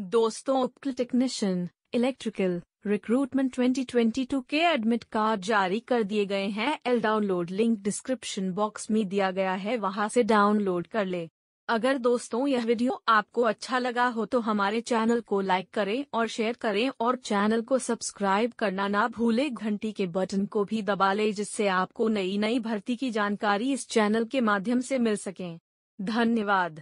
दोस्तों उपकल technician electrical recruitment 2022 के admit card जारी कर दिए गए हैं all download link description box में दिया गया है वहां से डाउनलोड कर ले अगर दोस्तों यह वीडियो आपको अच्छा लगा हो तो हमारे चैनल को लाइक करें और शेयर करें और चैनल को सब्सक्राइब करना ना भूले घंटी के बटन को भी दबा ले जिससे आपको नई नई भर्ती की जानकारी इस चैनल के माध्यम से मिल सके धन्यवाद